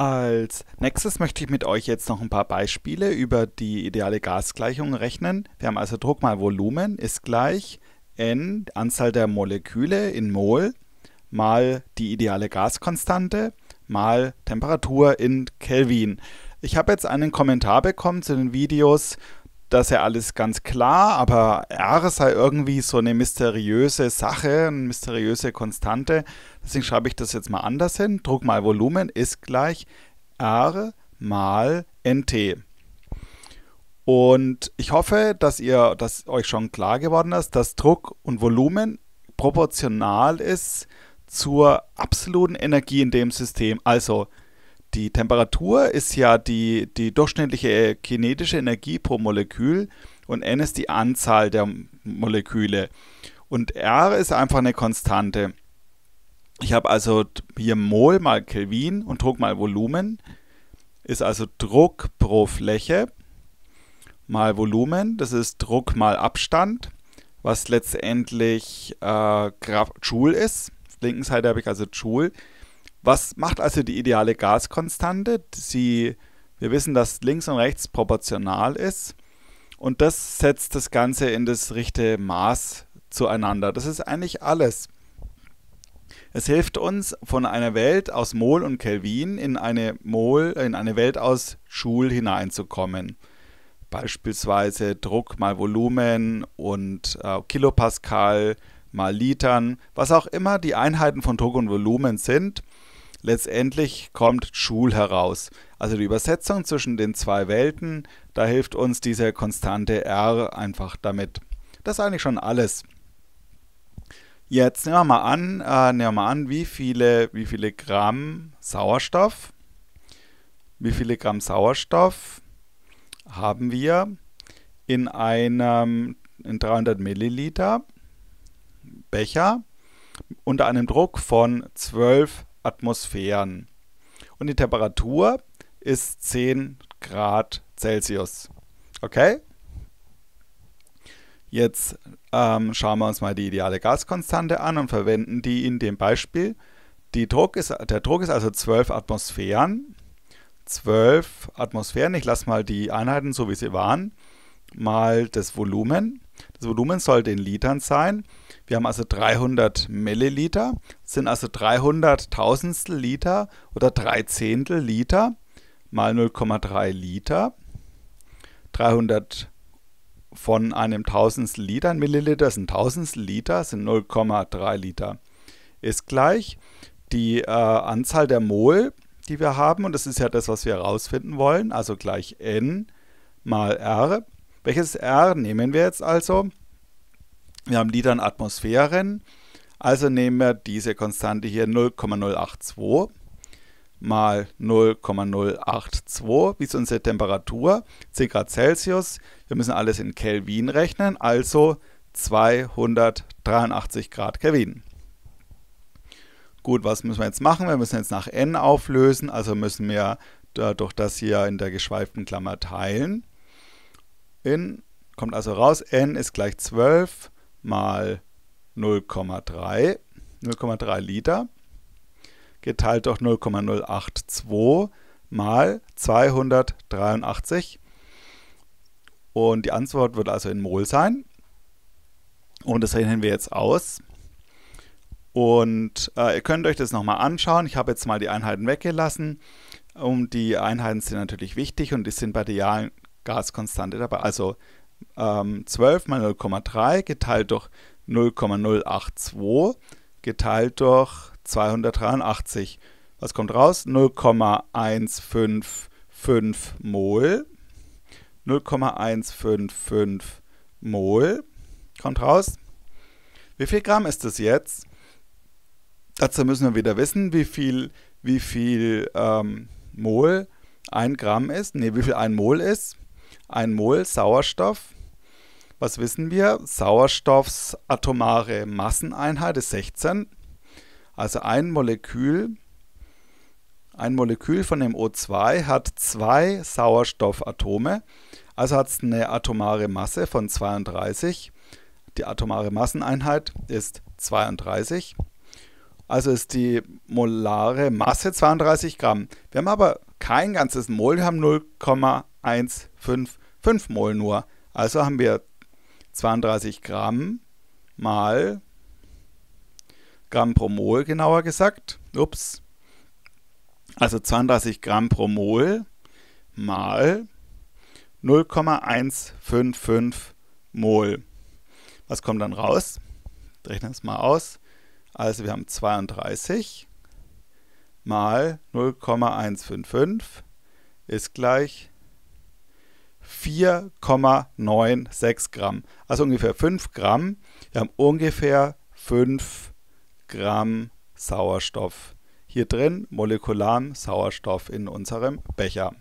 Als nächstes möchte ich mit euch jetzt noch ein paar Beispiele über die ideale Gasgleichung rechnen. Wir haben also Druck mal Volumen ist gleich n, Anzahl der Moleküle in Mol, mal die ideale Gaskonstante, mal Temperatur in Kelvin. Ich habe jetzt einen Kommentar bekommen zu den Videos das ist ja alles ganz klar, aber R sei irgendwie so eine mysteriöse Sache, eine mysteriöse Konstante. Deswegen schreibe ich das jetzt mal anders hin. Druck mal Volumen ist gleich R mal NT. Und ich hoffe, dass ihr, dass euch schon klar geworden ist, dass Druck und Volumen proportional ist zur absoluten Energie in dem System. Also die Temperatur ist ja die, die durchschnittliche kinetische Energie pro Molekül und n ist die Anzahl der Moleküle. Und R ist einfach eine Konstante. Ich habe also hier Mol mal Kelvin und Druck mal Volumen. Ist also Druck pro Fläche mal Volumen. Das ist Druck mal Abstand, was letztendlich äh, Joule ist. Auf der linken Seite habe ich also Joule. Was macht also die ideale Gaskonstante? Sie, wir wissen, dass links und rechts proportional ist und das setzt das Ganze in das richtige Maß zueinander. Das ist eigentlich alles. Es hilft uns, von einer Welt aus Mol und Kelvin in eine, Mol, in eine Welt aus Joule hineinzukommen. Beispielsweise Druck mal Volumen und äh, Kilopascal mal Litern, was auch immer die Einheiten von Druck und Volumen sind. Letztendlich kommt Schul heraus. Also die Übersetzung zwischen den zwei Welten, da hilft uns diese konstante R einfach damit. Das ist eigentlich schon alles. Jetzt nehmen wir mal an, äh, nehmen wir mal an wie, viele, wie viele Gramm Sauerstoff, wie viele Gramm Sauerstoff haben wir in einem in 300 Milliliter Becher unter einem Druck von 12 Atmosphären. Und die Temperatur ist 10 Grad Celsius. Okay? Jetzt ähm, schauen wir uns mal die ideale Gaskonstante an und verwenden die in dem Beispiel. Druck ist, der Druck ist also 12 Atmosphären. 12 Atmosphären, ich lasse mal die Einheiten so wie sie waren, mal das Volumen. Das Volumen sollte in Litern sein. Wir haben also 300 Milliliter, sind also 300 Tausendstel Liter oder 3 Zehntel Liter mal 0,3 Liter. 300 von einem Tausendstel Liter, ein Milliliter sind Tausendstel Liter, sind 0,3 Liter. Ist gleich die äh, Anzahl der Mol, die wir haben, und das ist ja das, was wir herausfinden wollen, also gleich n mal r welches R nehmen wir jetzt also? Wir haben Litern Atmosphären, also nehmen wir diese Konstante hier 0,082 mal 0,082, wie ist unsere Temperatur, 10 Grad Celsius. Wir müssen alles in Kelvin rechnen, also 283 Grad Kelvin. Gut, was müssen wir jetzt machen? Wir müssen jetzt nach n auflösen, also müssen wir durch das hier in der geschweiften Klammer teilen in, kommt also raus, n ist gleich 12 mal 0,3, 0,3 Liter, geteilt durch 0,082 mal 283. Und die Antwort wird also in Mol sein. Und das rechnen wir jetzt aus. Und äh, ihr könnt euch das nochmal anschauen. Ich habe jetzt mal die Einheiten weggelassen. Und die Einheiten sind natürlich wichtig und die sind bei der Gaskonstante dabei. Also ähm, 12 mal 0,3 geteilt durch 0,082 geteilt durch 283. Was kommt raus? 0,155 Mol. 0,155 Mol kommt raus. Wie viel Gramm ist das jetzt? Dazu müssen wir wieder wissen, wie viel, wie viel ähm, Mol ein Gramm ist. Ne, wie viel ein Mol ist ein Mol Sauerstoff. Was wissen wir? Sauerstoffs atomare Masseneinheit ist 16. Also ein Molekül, ein Molekül von dem O2 hat zwei Sauerstoffatome, also hat es eine atomare Masse von 32. Die atomare Masseneinheit ist 32. Also ist die molare Masse 32 Gramm. Wir haben aber kein ganzes Mol, wir haben 0,15 5 Mol nur. Also haben wir 32 Gramm mal Gramm pro Mol, genauer gesagt. Ups. Also 32 Gramm pro Mol mal 0,155 Mol. Was kommt dann raus? Rechnen wir es mal aus. Also wir haben 32 mal 0,155 ist gleich 4,96 Gramm. Also ungefähr 5 Gramm. Wir haben ungefähr 5 Gramm Sauerstoff hier drin, molekularen Sauerstoff in unserem Becher.